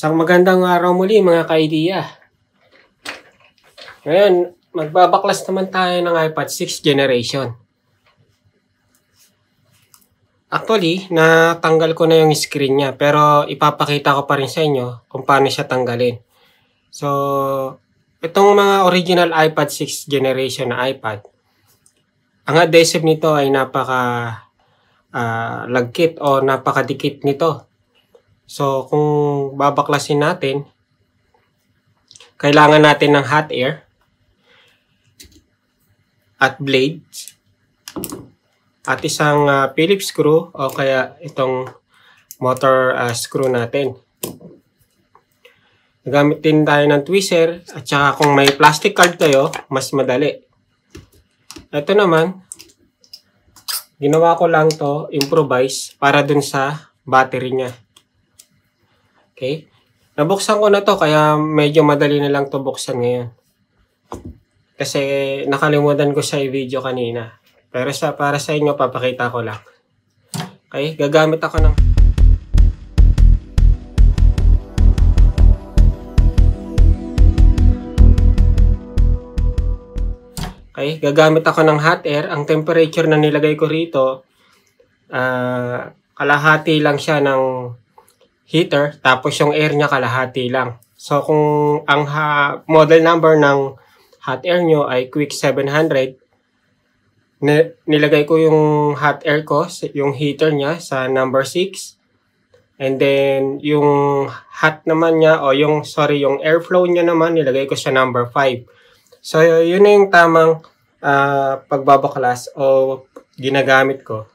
Isang magandang araw muli mga ka-idea. Ngayon, magbabaklas naman tayo ng iPad 6 generation. Actually, natanggal ko na yung screen niya pero ipapakita ko pa rin sa inyo kung paano siya tanggalin. So, itong mga original iPad 6 generation na iPad, ang adhesive nito ay napaka uh, lagkit o napakadikit nito So, kung babaklasin natin, kailangan natin ng hot air at blades at isang uh, Phillips screw o kaya itong motor uh, screw natin. Nagamit din tayo ng tweezer at saka kung may plastic card kayo, mas madali. Ito naman, ginawa ko lang to improvise para dun sa battery niya. Okay? Nabuksan ko na to kaya medyo madali na lang to buksan ngayon. Kasi nakalimutan ko sa video kanina. Pero sa, para sa inyo, papakita ko lang. Okay? Gagamit ako ng... Okay? Gagamit ako ng hot air. Ang temperature na nilagay ko rito, uh, kalahati lang siya ng heater, tapos yung air niya kalahati lang. So, kung ang ha- model number ng hot air nyo ay Quick 700, nilagay ko yung hot air ko, yung heater niya sa number 6. And then, yung hot naman niya, o yung, sorry, yung airflow niya naman, nilagay ko sa number 5. So, yun na yung tamang uh, ah, pagbabaklas o ginagamit ko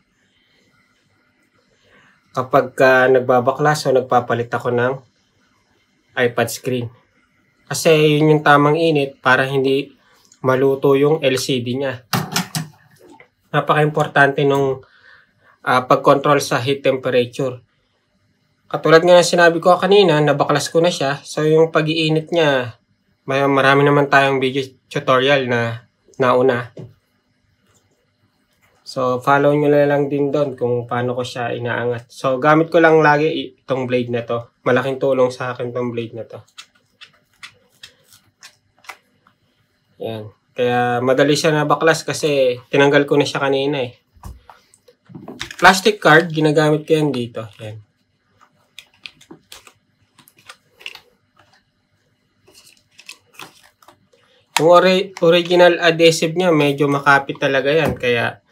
kapag ka nagbabakla, so nagpapalit ako ng iPad screen. Kasi yun yung tamang init para hindi maluto yung LCD niya. Napaka-importante nung uh, pag-control sa heat temperature. Katulad nga na sinabi ko kanina, nabaklas ko na siya. So yung pag-iinit niya, may marami naman tayong video tutorial na nauna. So, follow nyo na lang din doon kung paano ko siya inaangat. So, gamit ko lang lagi itong blade na to. Malaking tulong sa akin itong blade na to. Yan. Kaya madali siya nabaklas kasi tinanggal ko na siya kanina eh. Plastic card, ginagamit ko yan dito. Yan. Yung ori- original adhesive niya, medyo makapit talaga yan. Kaya,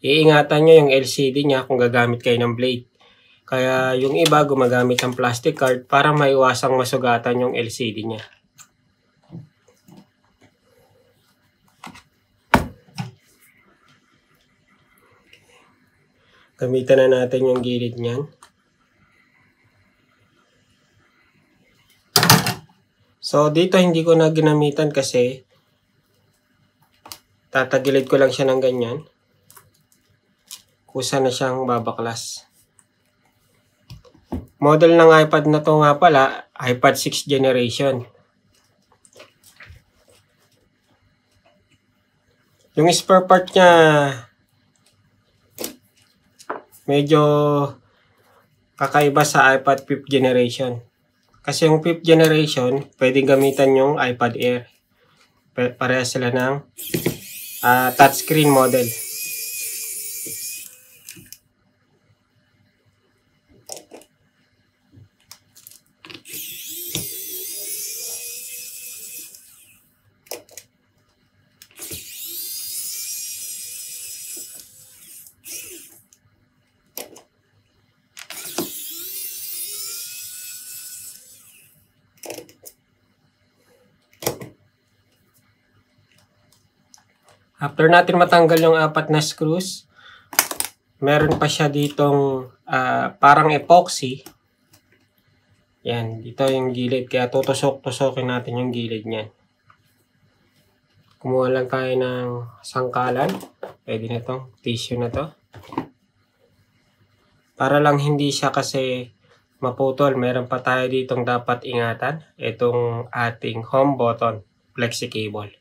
iingatan nyo yung LCD niya kung gagamit kayo ng blade. Kaya yung iba gumagamit ng plastic card para maiwasang masugatan yung LCD niya. Gamitan na natin yung gilid niyan. So, dito hindi ko na ginamitan kasi tatagilid ko lang siya ng ganyan kusa na siyang babaklas. Model ng iPad na to nga pala, iPad 6 generation. Yung spare part niya, medyo kakaiba sa iPad 5th generation. Kasi yung 5th generation, pwedeng gamitan yung iPad Air. Pareha sila ng uh, touchscreen model. After natin matanggal yung apat na screws, meron pa siya ditong uh, parang epoxy. Yan, dito yung gilid. Kaya tutusok-tusokin natin yung gilid niyan. Kumuha lang tayo ng sangkalan. Pwede na itong tissue na to. Para lang hindi siya kasi maputol, meron pa tayo ditong dapat ingatan. Itong ating home button flexi cable.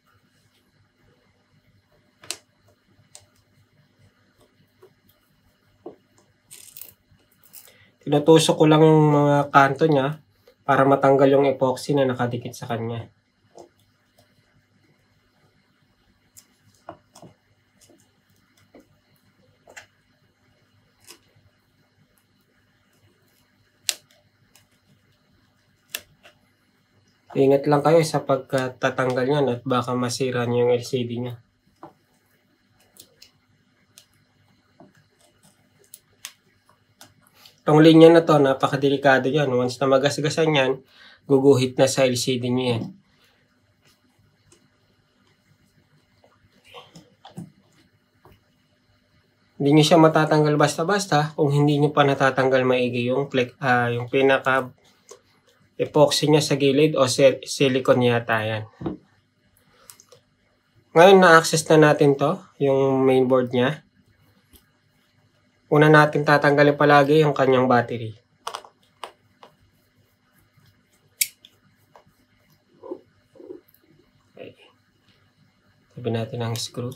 Pinatusok ko lang yung mga kanto niya para matanggal yung epoxy na nakadikit sa kanya. Ingat lang kayo sa pagkatatanggal niyan at baka masira niyo yung LCD niya. Itong linya na to, napakadelikado yan. Once na magasgasan yan, guguhit na sa LCD nyo yan. Hindi nyo siya matatanggal basta-basta kung hindi nyo pa natatanggal maigi yung, uh, yung pinaka epoxy niya sa gilid o sil silicone yata yan. Ngayon na-access na natin to, yung mainboard niya. Una natin tatanggalin palagi yung kanyang battery. Okay. Tabi natin ang screw.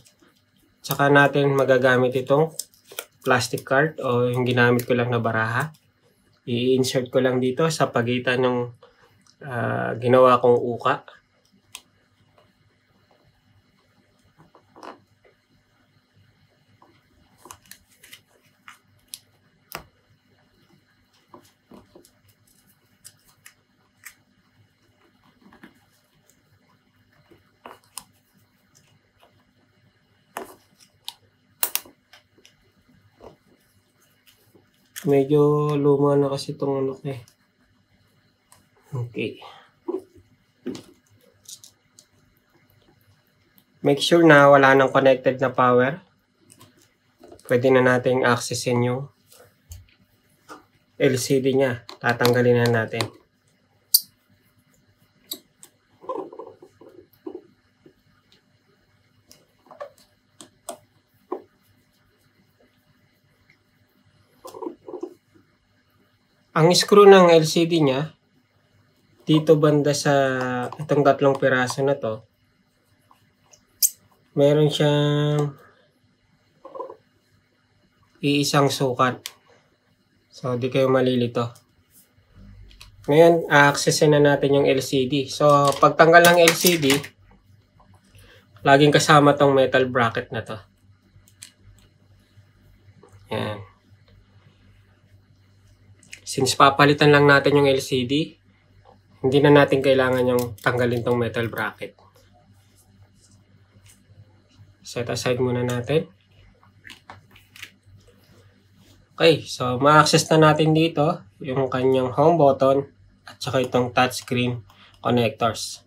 Tsaka natin magagamit itong plastic card o yung ginamit ko lang na baraha. I-insert ko lang dito sa pagitan ng uh, ginawa kong uka. Medyo luma na kasi itong ano eh. Okay. Make sure na wala nang connected na power. Pwede na nating accessin yung LCD niya. Tatanggalin na natin. Ang screw ng LCD niya, dito banda sa itong tatlong piraso na to, meron siyang iisang sukat. So, di kayo malilito. Ngayon, aaksesin na natin yung LCD. So, pagtanggal ng LCD, laging kasama tong metal bracket na to. Since papalitan lang natin yung LCD, hindi na natin kailangan yung tanggalin tong metal bracket. Set aside muna natin. Okay, so ma-access na natin dito yung kanyang home button at saka itong touchscreen connectors.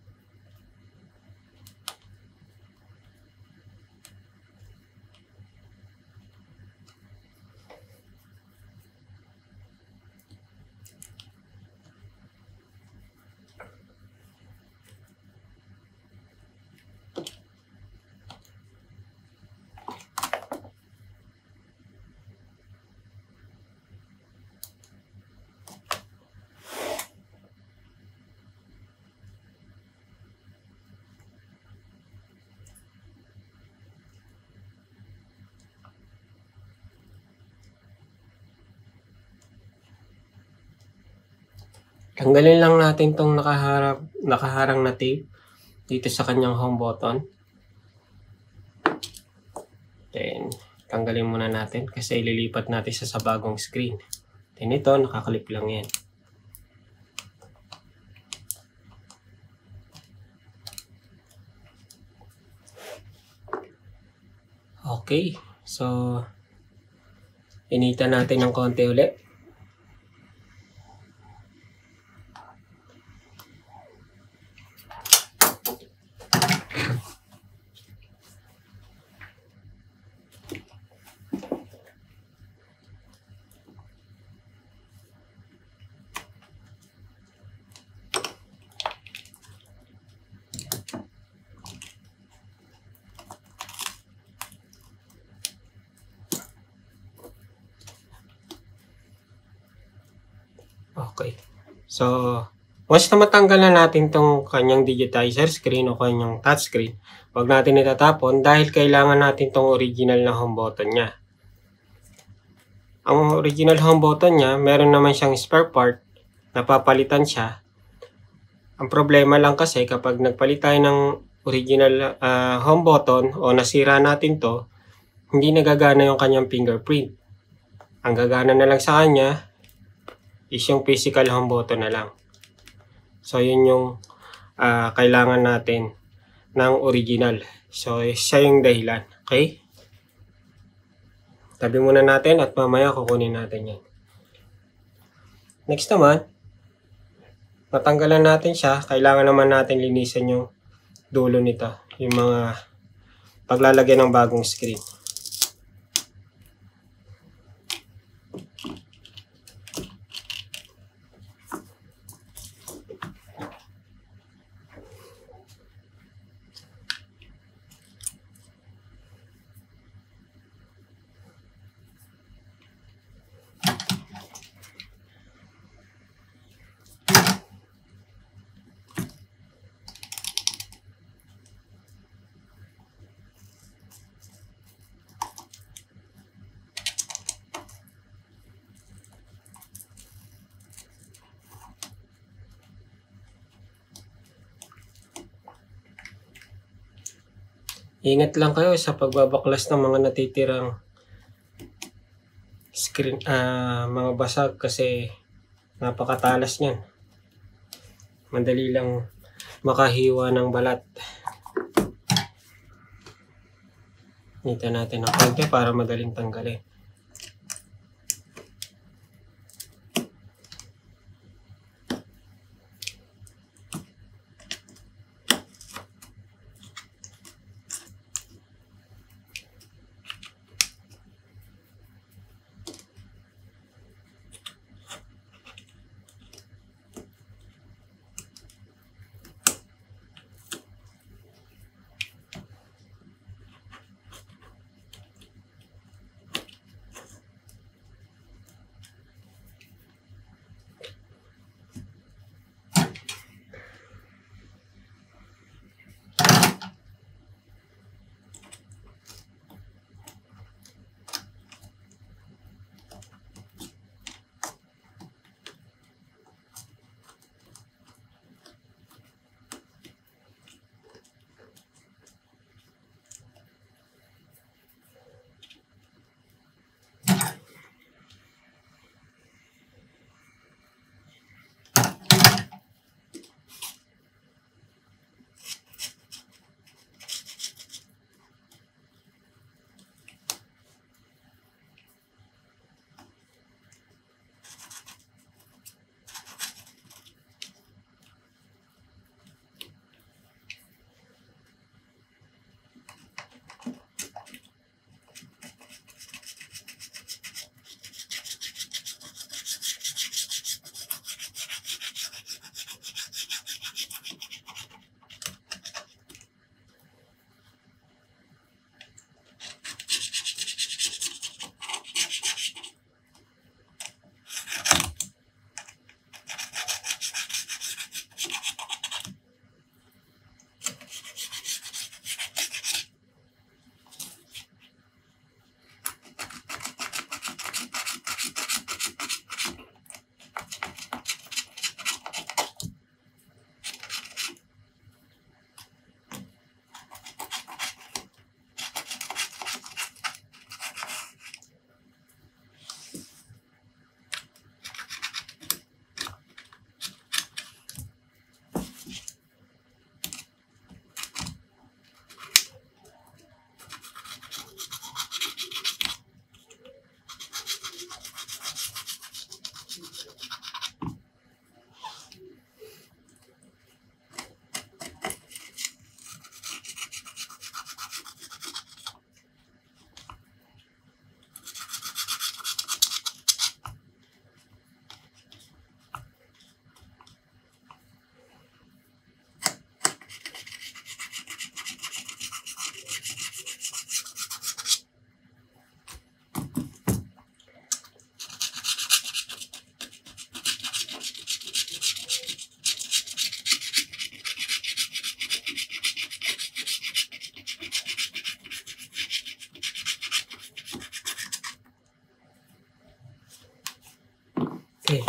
Tanggalin lang natin tong nakaharap, nakaharang na tape dito sa kanyang home button. Then, tanggalin muna natin kasi ililipat natin siya sa bagong screen. Then ito, nakaklip lang yan. Okay, so inita natin ng konti ulit. So, once na matanggal na natin tong kanyang digitizer screen o kanyang touchscreen, huwag natin itatapon dahil kailangan natin tong original na home button niya. Ang original home button niya, meron naman siyang spare part, na papalitan siya. Ang problema lang kasi kapag nagpalit tayo ng original uh, home button o nasira natin to, hindi nagagana yung kanyang fingerprint. Ang gagana na lang sa kanya is yung physical home button na lang. So, yun yung uh, kailangan natin ng original. So, siya yung dahilan. Okay? Tabi muna natin at mamaya kukunin natin yan. Next naman, natanggalan natin siya. Kailangan naman natin linisan yung dulo nito. Yung mga paglalagay ng bagong screen. Ingat lang kayo sa pagbabaklas ng mga natitirang screen uh, mga basag kasi napakatalas niyan. Madali lang makahiwa ng balat. Nita natin ang konti para madaling tanggalin.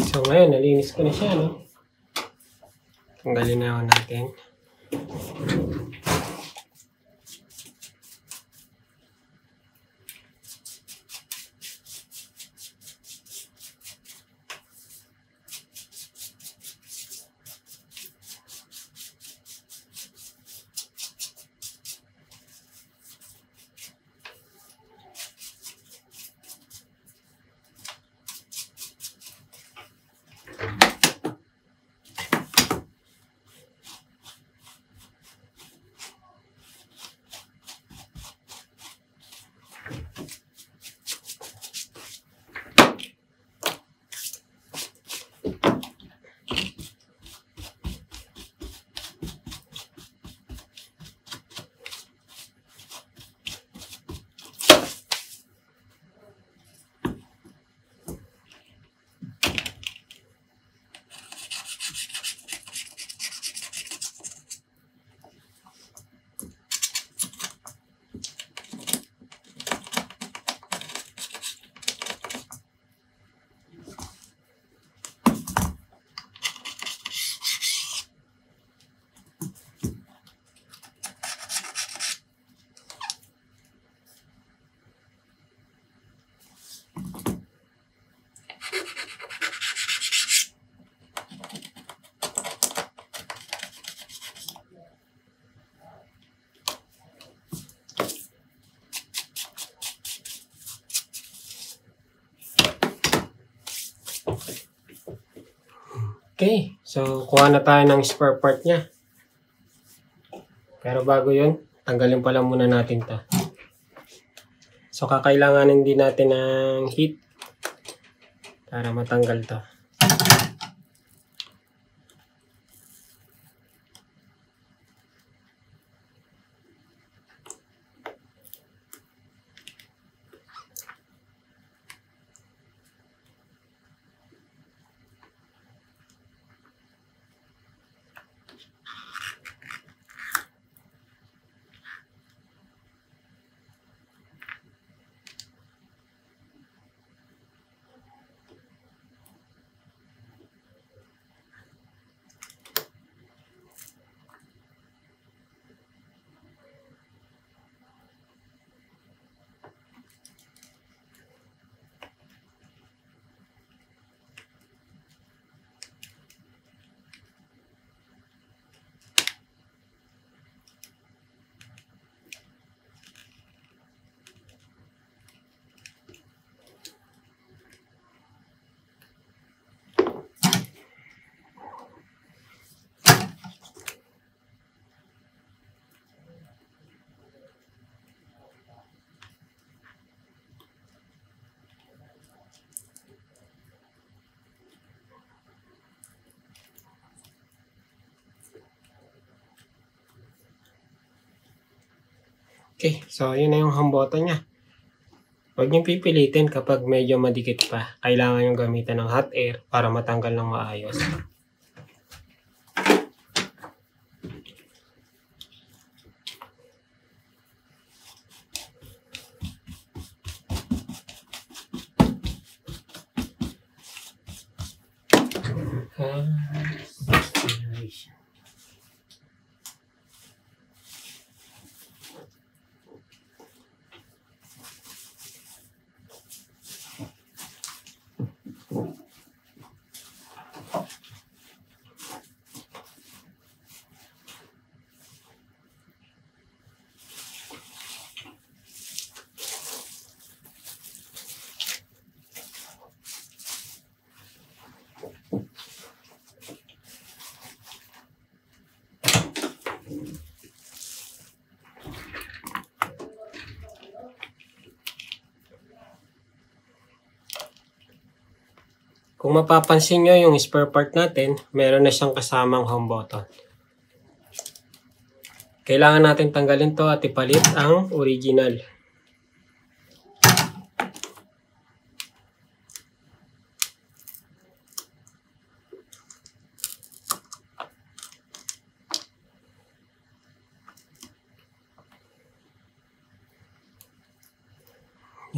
So ngayon, nalinis ko na siya, no? Tanggalin na natin. Okay, so kuha na tayo ng spare part niya. Pero bago yun, tanggalin pala muna natin to. So kakailanganin din natin ng heat para matanggal to. Okay, so yun na yung home niya. Huwag niyong pipilitin kapag medyo madikit pa. Kailangan yung gamitan ng hot air para matanggal ng maayos. mapapansin nyo yung spare part natin, meron na siyang kasamang home button. Kailangan natin tanggalin to at ipalit ang original.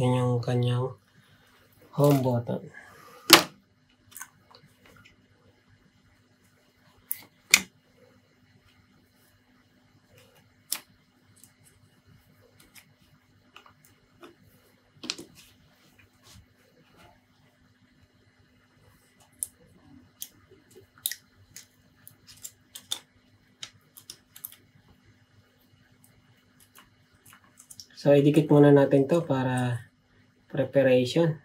Yan yung kanyang home button. So, idikit muna natin to para preparation.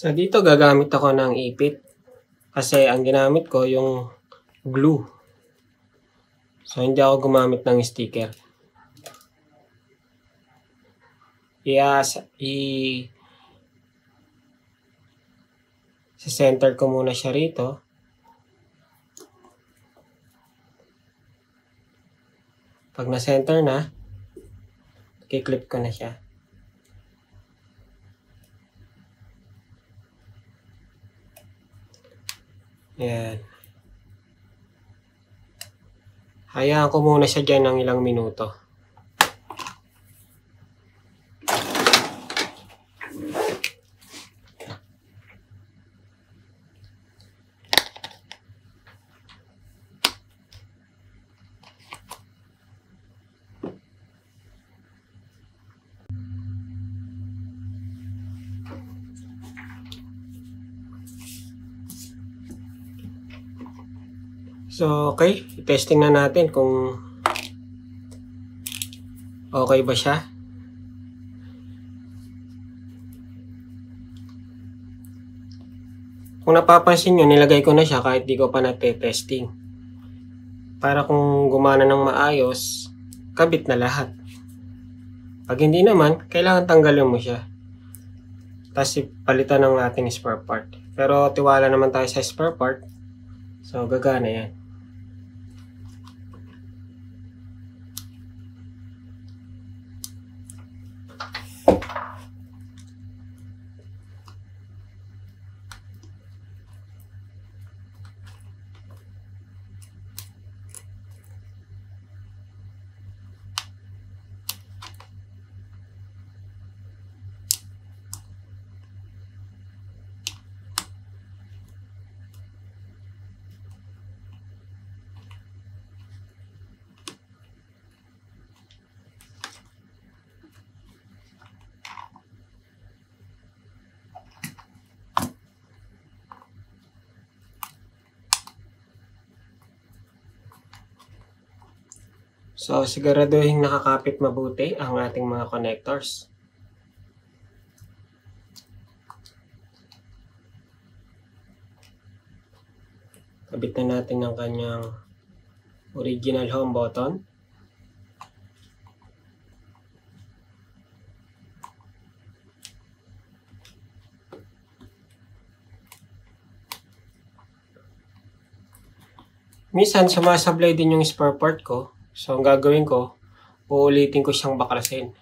So dito gagamit ako ng ipit kasi ang ginamit ko yung glue. So hindi ako gumamit ng sticker. Ias, i sa center ko muna siya rito. Pag na-center na, kiklip ko na siya. Ayan. Hayaan ko muna siya dyan ng ilang minuto. So, okay. I-testing na natin kung okay ba siya. Kung napapansin nyo, nilagay ko na siya kahit di ko pa nate-testing. Para kung gumana ng maayos, kabit na lahat. Pag hindi naman, kailangan tanggalin mo siya. Tapos palitan ng ating spare part. Pero tiwala naman tayo sa spare part. So, gagana yan. So siguraduhin nakakapit mabuti ang ating mga connectors. Kabit na natin ang kanyang original home button. Minsan, sumasablay din yung spare part ko. So, ang gagawin ko, uulitin ko siyang baklasin.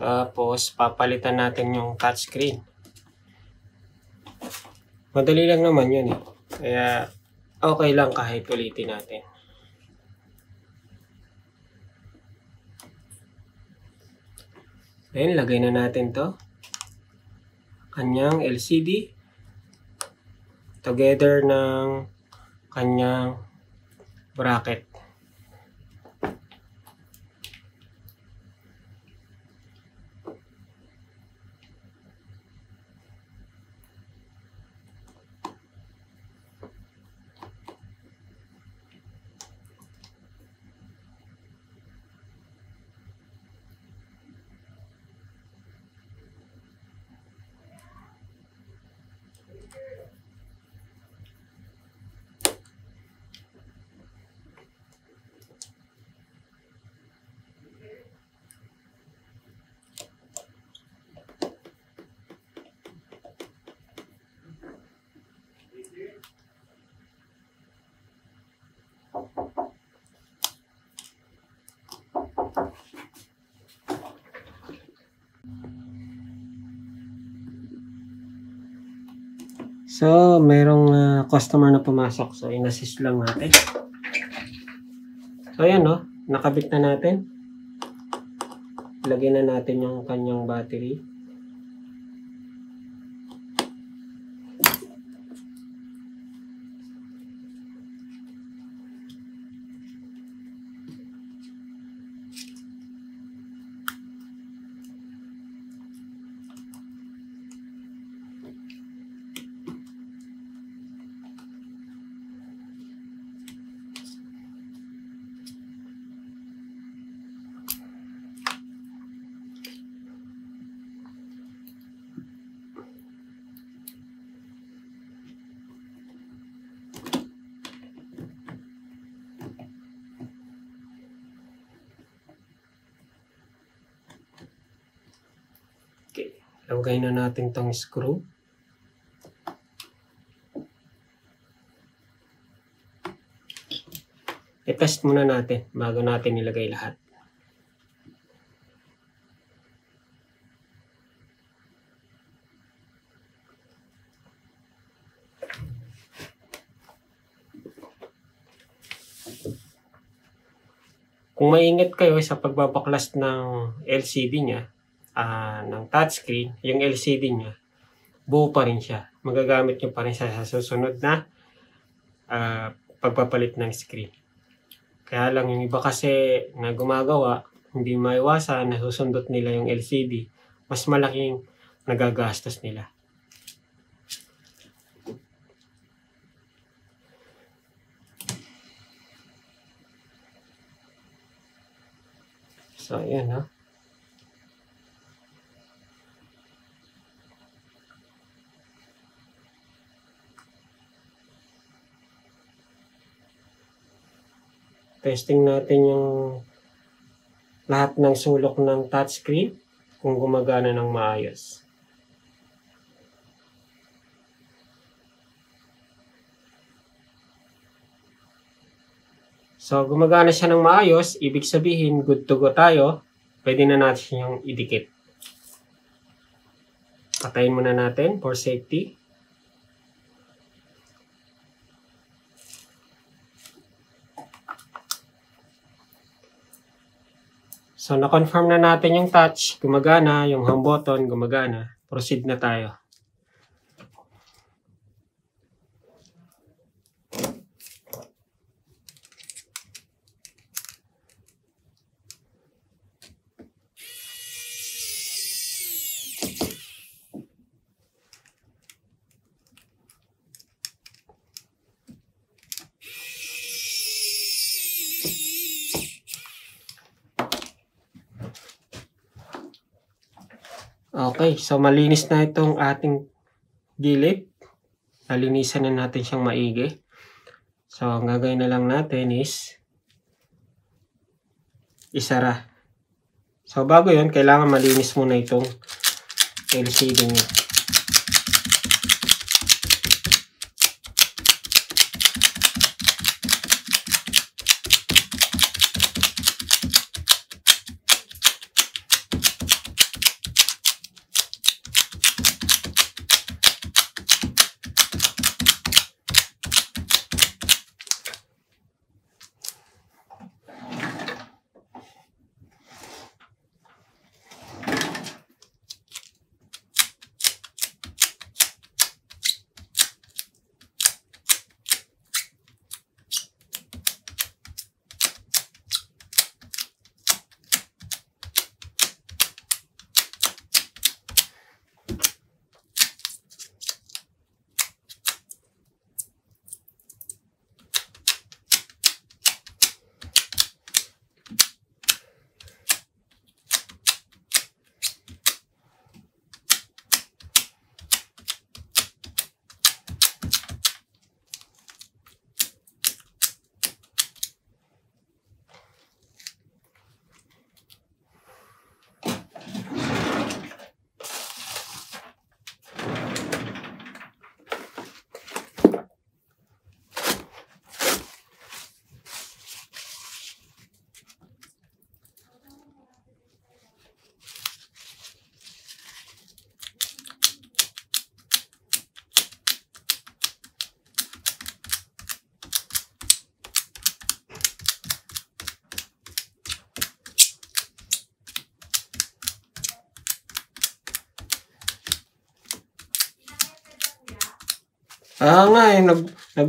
Tapos, papalitan natin yung touchscreen. Madali lang naman yun eh. Kaya, okay lang kahit ulitin natin. Then, lagay na natin to. Kanyang LCD. Together ng kanyang bracket. So, merong uh, customer na pumasok. So, inassist lang natin. So, ayan no. Oh. Nakabit na natin. Lagyan na natin yung kanyang battery. Lagay na natin tong screw. I-test muna natin bago natin nilagay lahat. Kung maingat kayo sa pagbabaklas ng LCD niya, ng touchscreen, yung LCD niya, buo pa rin siya. Magagamit niyo pa rin siya sa susunod na uh, pagpapalit ng screen. Kaya lang yung iba kasi na gumagawa, hindi maiwasan, nasusundot nila yung LCD, mas malaking nagagastos nila. So, yun, ha? testing natin yung lahat ng sulok ng touchscreen kung gumagana ng maayos. So, gumagana siya ng maayos, ibig sabihin good to go tayo, pwede na natin yung idikit. Patayin muna natin for safety. So, na-confirm na natin yung touch, gumagana, yung home button, gumagana. Proceed na tayo. So, malinis na itong ating gilid. Nalinisan na natin siyang maigi. So, ang gagawin na lang natin is isara. So, bago yon kailangan malinis muna itong LCD niya. Ah nga eh, nag, nag,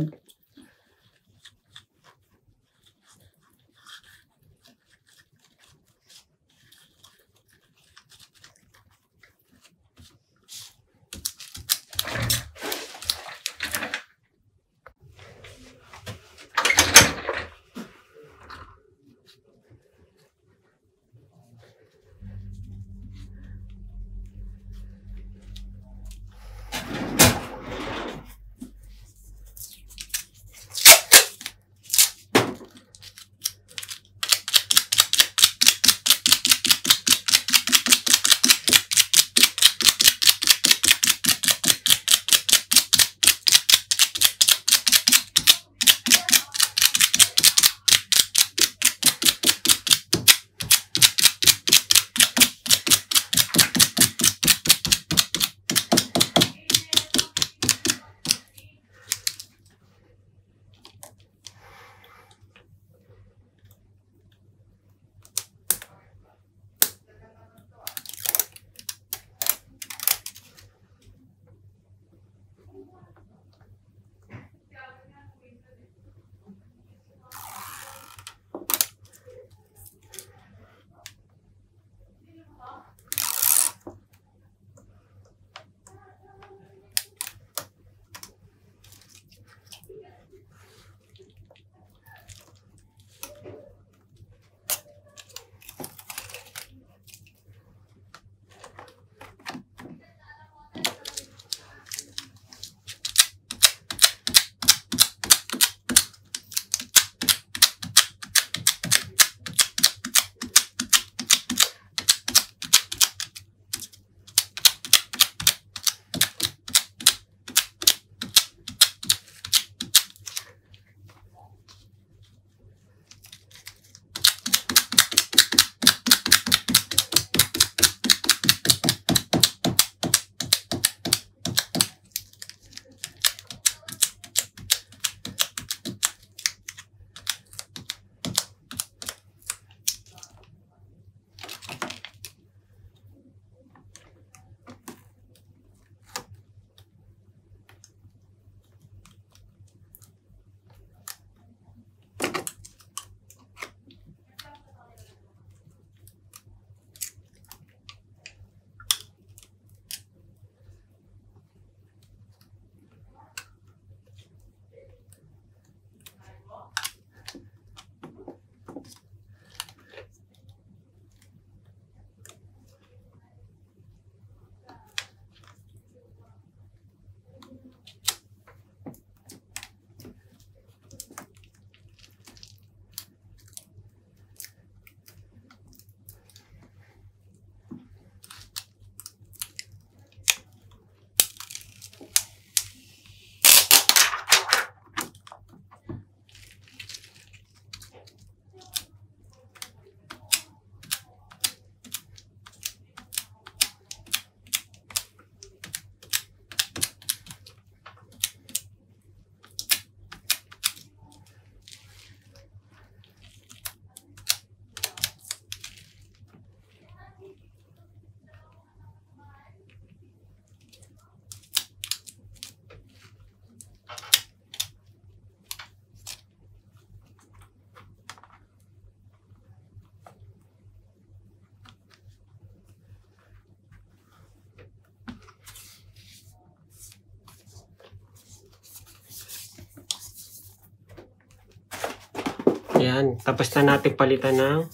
Yan. Tapos na natin palitan ng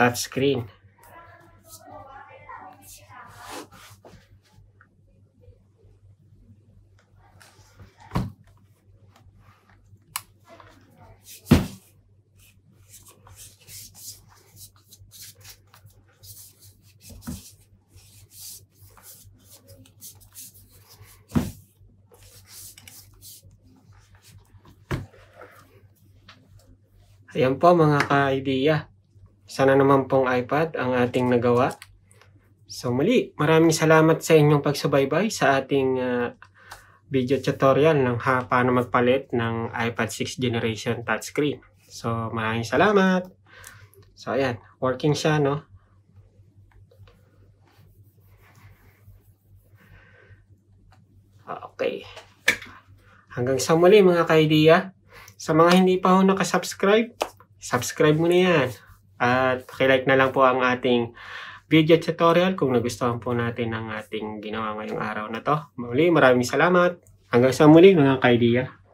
touchscreen. Ayan po mga ka-idea. Sana naman pong iPad ang ating nagawa. So muli, maraming salamat sa inyong pagsubaybay sa ating uh, video tutorial ng ha, paano magpalit ng iPad 6 generation touchscreen. So maraming salamat. So ayan, working siya no. Okay. Hanggang sa muli mga ka-idea. Sa mga hindi pa ho nakasubscribe, subscribe mo na yan. At pakilike na lang po ang ating video tutorial kung nagustuhan po natin ang ating ginawa ngayong araw na to. Muli, maraming salamat. Hanggang sa muli mga kaibigan.